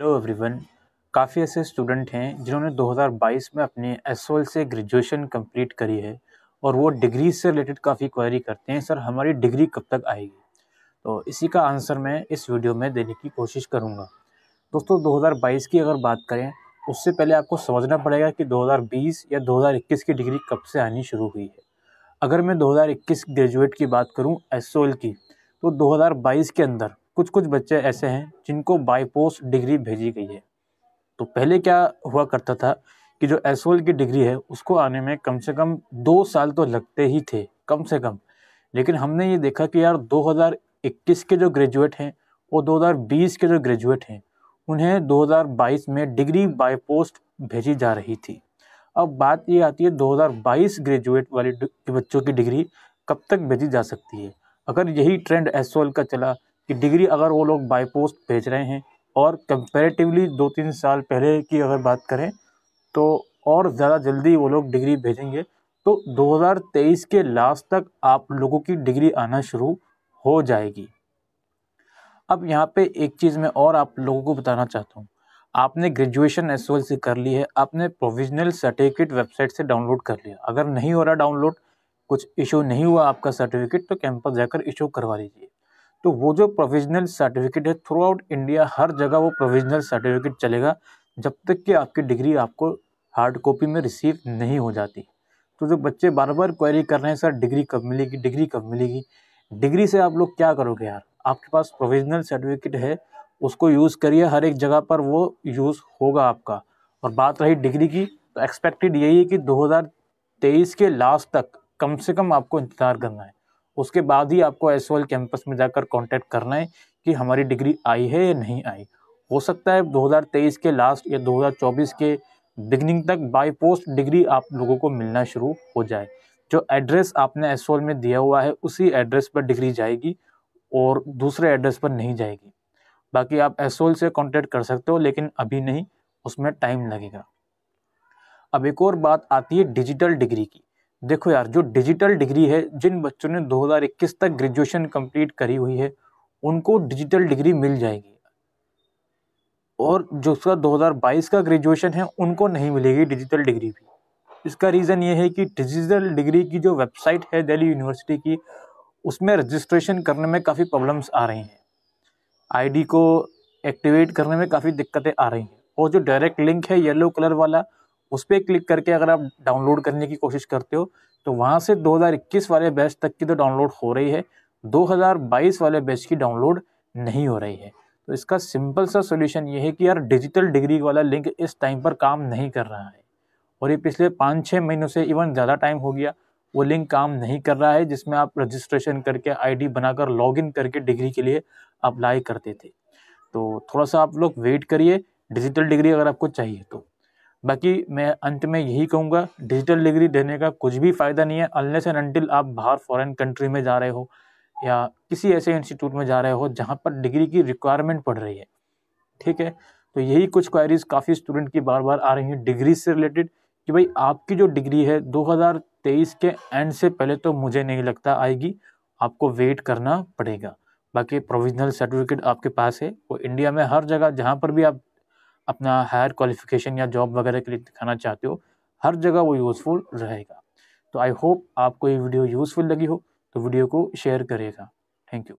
hello everyone काफ़ी ऐसे student हैं जिन्होंने 2022 में अपने एस से ग्रेजुएशन कंप्लीट करी है और वो डिग्री से रिलेटेड काफ़ी क्वारी करते हैं सर हमारी डिग्री कब तक आएगी तो इसी का आंसर मैं इस वीडियो में देने की कोशिश करूँगा दोस्तों 2022 की अगर बात करें उससे पहले आपको समझना पड़ेगा कि 2020 या 2021 की डिग्री कब से आनी शुरू हुई है अगर मैं 2021 ग्रेजुएट की बात करूँ एस की तो 2022 के अंदर कुछ कुछ बच्चे ऐसे हैं जिनको पोस्ट डिग्री भेजी गई है तो पहले क्या हुआ करता था कि जो एस की डिग्री है उसको आने में कम से कम दो साल तो लगते ही थे कम से कम लेकिन हमने ये देखा कि यार 2021 के जो ग्रेजुएट हैं और 2020 के जो ग्रेजुएट हैं उन्हें 2022 में डिग्री बाय पोस्ट भेजी जा रही थी अब बात ये आती है 2022 ग्रेजुएट वाले बच्चों की डिग्री कब तक भेजी जा सकती है अगर यही ट्रेंड एस का चला कि डिग्री अगर वो लोग बाई पोस्ट भेज रहे हैं और कंपेरेटिवली दो तीन साल पहले की अगर बात करें तो और ज़्यादा जल्दी वो लोग डिग्री भेजेंगे तो 2023 के लास्ट तक आप लोगों की डिग्री आना शुरू हो जाएगी अब यहाँ पे एक चीज़ मैं और आप लोगों को बताना चाहता हूँ आपने ग्रेजुएशन एस से कर ली है आपने प्रोविजनल सर्टिफिकेट वेबसाइट से डाउनलोड कर लिया अगर नहीं हो रहा डाउनलोड कुछ इशू नहीं हुआ आपका सर्टिफिकेट तो कैंपस जाकर इशू करवा लीजिए तो वो जो प्रोविजनल सर्टिफिकेट है थ्रू आउट इंडिया हर जगह वो प्रोविजनल सर्टिफिकेट चलेगा जब तक कि आपकी डिग्री आपको हार्ड कॉपी में रिसीव नहीं हो जाती तो जो बच्चे बार बार क्वेरी कर रहे हैं सर डिग्री कब मिलेगी डिग्री कब मिलेगी डिग्री से आप लोग क्या करोगे यार आपके पास प्रोविजनल सर्टिफिकेट है उसको यूज़ करिए हर एक जगह पर वो यूज़ होगा आपका और बात रही डिग्री की तो एक्सपेक्टेड यही है कि 2023 के लास्ट तक कम से कम आपको इंतज़ार करना है उसके बाद ही आपको एस कैंपस में जाकर कॉन्टैक्ट करना है कि हमारी डिग्री आई है या नहीं आई हो सकता है 2023 के लास्ट या 2024 के बिगनिंग तक बाई पोस्ट डिग्री आप लोगों को मिलना शुरू हो जाए जो एड्रेस आपने एस में दिया हुआ है उसी एड्रेस पर डिग्री जाएगी और दूसरे एड्रेस पर नहीं जाएगी बाकी आप एस से कॉन्टैक्ट कर सकते हो लेकिन अभी नहीं उसमें टाइम लगेगा अब एक और बात आती है डिजिटल डिग्री की देखो यार जो डिजिटल डिग्री है जिन बच्चों ने 2021 तक ग्रेजुएशन कंप्लीट करी हुई है उनको डिजिटल डिग्री मिल जाएगी और जो उसका 2022 का ग्रेजुएशन है उनको नहीं मिलेगी डिजिटल डिग्री भी इसका रीज़न ये है कि डिजिटल डिग्री की जो वेबसाइट है दिल्ली यूनिवर्सिटी की उसमें रजिस्ट्रेशन करने में काफ़ी प्रॉब्लम्स आ रही हैं आईडी को एक्टिवेट करने में काफ़ी दिक्कतें आ रही हैं और जो डायरेक्ट लिंक है येलो कलर वाला उस पर क्लिक करके अगर आप डाउनलोड करने की कोशिश करते हो तो वहाँ से 2021 वाले बैच तक की तो डाउनलोड हो रही है 2022 वाले बैच की डाउनलोड नहीं हो रही है तो इसका सिंपल सा सोल्यूशन ये है कि यार डिजिटल डिग्री वाला लिंक इस टाइम पर काम नहीं कर रहा है और ये पिछले पाँच छः महीनों से इवन ज़्यादा टाइम हो गया वो लिंक काम नहीं कर रहा है जिसमें आप रजिस्ट्रेशन करके आईडी बनाकर लॉगिन करके डिग्री के लिए अप्लाई करते थे तो थोड़ा सा आप लोग वेट करिए डिजिटल डिग्री अगर आपको चाहिए तो बाकी मैं अंत में यही कहूँगा डिजिटल डिग्री देने का कुछ भी फ़ायदा नहीं है अनलेस एंड अनटिल आप बाहर फॉरेन कंट्री में जा रहे हो या किसी ऐसे इंस्टीट्यूट में जा रहे हो जहाँ पर डिग्री की रिक्वायरमेंट पड़ रही है ठीक है तो यही कुछ क्वायरीज काफ़ी स्टूडेंट की बार बार आ रही हैं डिग्री से रिलेटेड कि भाई आपकी जो डिग्री है 2023 के एंड से पहले तो मुझे नहीं लगता आएगी आपको वेट करना पड़ेगा बाकी प्रोविजनल सर्टिफिकेट आपके पास है वो इंडिया में हर जगह जहाँ पर भी आप अपना हायर क्वालिफिकेशन या जॉब वगैरह के लिए दिखाना चाहते हो हर जगह वो यूज़फुल रहेगा तो आई होप आपको ये वीडियो यूज़फुल लगी हो तो वीडियो को शेयर करेगा थैंक यू